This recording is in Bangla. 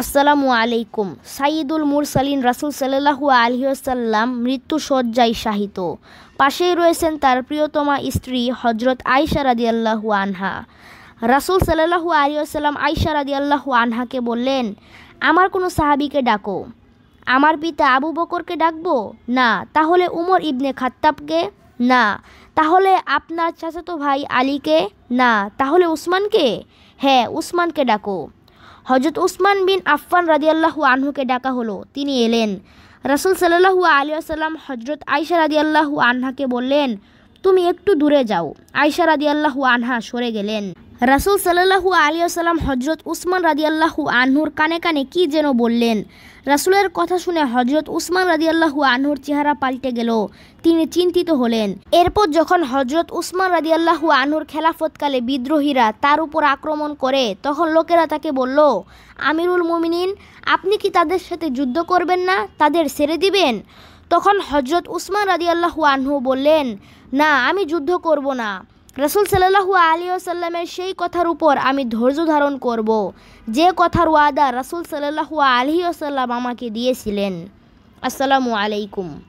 আসসালামু আলাইকুম সাইদুল মুরসালিন রাসুল সাল্লাহু আলহিউসাল্লাম মৃত্যুসজ্জায় শাহিত পাশেই রয়েছেন তার প্রিয়তমা স্ত্রী হজরত আয়সা আল্লাহু আনহা রাসুল সাল্লাহু আইসা আয়সা আল্লাহু আনহাকে বললেন আমার কোনো সাহাবিকে ডাকো আমার পিতা আবু বকরকে ডাকবো না তাহলে উমর ইবনে খাত্তাবকে না তাহলে আপনার চাচাতো ভাই আলীকে না তাহলে উসমানকে হ্যাঁ উসমানকে ডাকো হজরত উসমান বিন আফফান রাদিয়াল্লাহু আনহুকে ডাকা হলো তিনি এলেন রাসুল সাল্লাহু আলী আসাল্লাম হজরত আয়সা রাদিয়াল্লাহু আনহাকে বললেন তুমি একটু দূরে যাও আয়সা রাদিয়াল্লাহু আনহা সরে গেলেন রাসুল সাল্লাহু আলী আসাল্লাম হজরত উসমান রাদিয়াল্লাহু আনহুর কানে কানে কি যেন বললেন রাসুলের কথা শুনে হজরত উসমান আল্লাহু আনহুর চেহারা পাল্টে গেল তিনি চিন্তিত হলেন এরপর যখন হজরত উসমান আল্লাহু আনহুর খেলাফতকালে বিদ্রোহীরা তার উপর আক্রমণ করে তখন লোকেরা তাকে বলল আমিরুল মুমিনিন আপনি কি তাদের সাথে যুদ্ধ করবেন না তাদের ছেড়ে দিবেন তখন হজরত উসমান আল্লাহু আনহু বললেন না আমি যুদ্ধ করব না রসুল সাল্লাহু আলী ওসাল্লামের সেই কথার উপর আমি ধৈর্য ধারণ করব যে কথার ওয়াদা রসুল সাল্লাহু আলী ওসাল্লাম আমাকে দিয়েছিলেন আসসালামু আলাইকুম